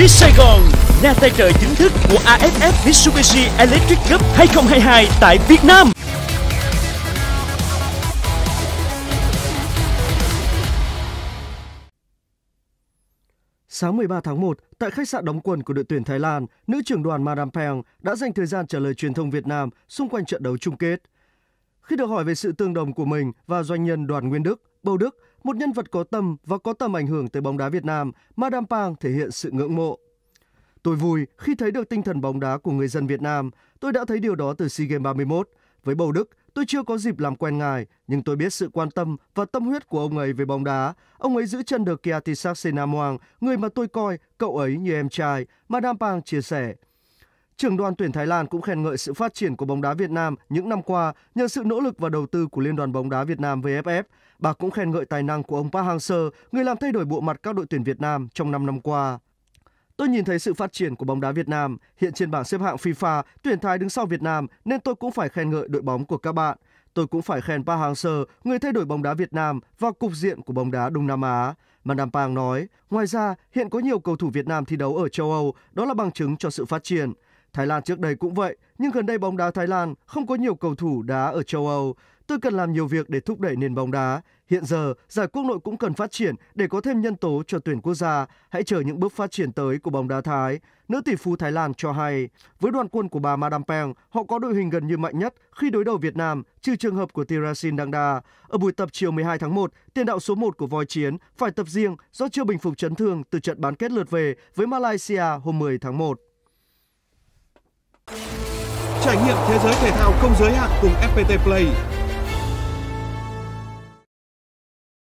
Miss Saigon là tài trợ chính thức của AFF Mitsubishi Electric Cup 2022 tại Việt Nam. Sáng 13 tháng 1, tại khách sạn đóng quân của đội tuyển Thái Lan, nữ trưởng đoàn Madame Peng đã dành thời gian trả lời truyền thông Việt Nam xung quanh trận đấu chung kết. Khi được hỏi về sự tương đồng của mình và doanh nhân Đoàn Nguyên Đức, Bầu Đức, một nhân vật có tầm và có tầm ảnh hưởng tới bóng đá Việt Nam, Madame Pang thể hiện sự ngưỡng mộ. Tôi vui khi thấy được tinh thần bóng đá của người dân Việt Nam. Tôi đã thấy điều đó từ SEA Games 31. Với Bầu Đức, tôi chưa có dịp làm quen ngài, nhưng tôi biết sự quan tâm và tâm huyết của ông ấy về bóng đá. Ông ấy giữ chân được Kiatisak Senamoang, người mà tôi coi cậu ấy như em trai, Madame Pang chia sẻ. Trưởng đoàn tuyển Thái Lan cũng khen ngợi sự phát triển của bóng đá Việt Nam những năm qua nhờ sự nỗ lực và đầu tư của Liên đoàn bóng đá Việt Nam VFF. Bà cũng khen ngợi tài năng của ông Park Hang-seo, người làm thay đổi bộ mặt các đội tuyển Việt Nam trong 5 năm qua. Tôi nhìn thấy sự phát triển của bóng đá Việt Nam, hiện trên bảng xếp hạng FIFA, tuyển Thái đứng sau Việt Nam nên tôi cũng phải khen ngợi đội bóng của các bạn. Tôi cũng phải khen Park Hang-seo, người thay đổi bóng đá Việt Nam và cục diện của bóng đá Đông Nam Á. Madam Pang nói, ngoài ra, hiện có nhiều cầu thủ Việt Nam thi đấu ở châu Âu, đó là bằng chứng cho sự phát triển. Thái Lan trước đây cũng vậy, nhưng gần đây bóng đá Thái Lan không có nhiều cầu thủ đá ở châu Âu. Tôi cần làm nhiều việc để thúc đẩy nền bóng đá. Hiện giờ, giải quốc nội cũng cần phát triển để có thêm nhân tố cho tuyển quốc gia. Hãy chờ những bước phát triển tới của bóng đá Thái. Nữ tỷ phú Thái Lan cho hay, với đoàn quân của bà Madam Peng, họ có đội hình gần như mạnh nhất khi đối đầu Việt Nam, trừ trường hợp của Tirasin Dangda. Ở buổi tập chiều 12 tháng 1, tiền đạo số 1 của voi chiến phải tập riêng do chưa bình phục chấn thương từ trận bán kết lượt về với Malaysia hôm 10 tháng 1. Trải nghiệm thế giới thể thao không giới hạn cùng FPT Play.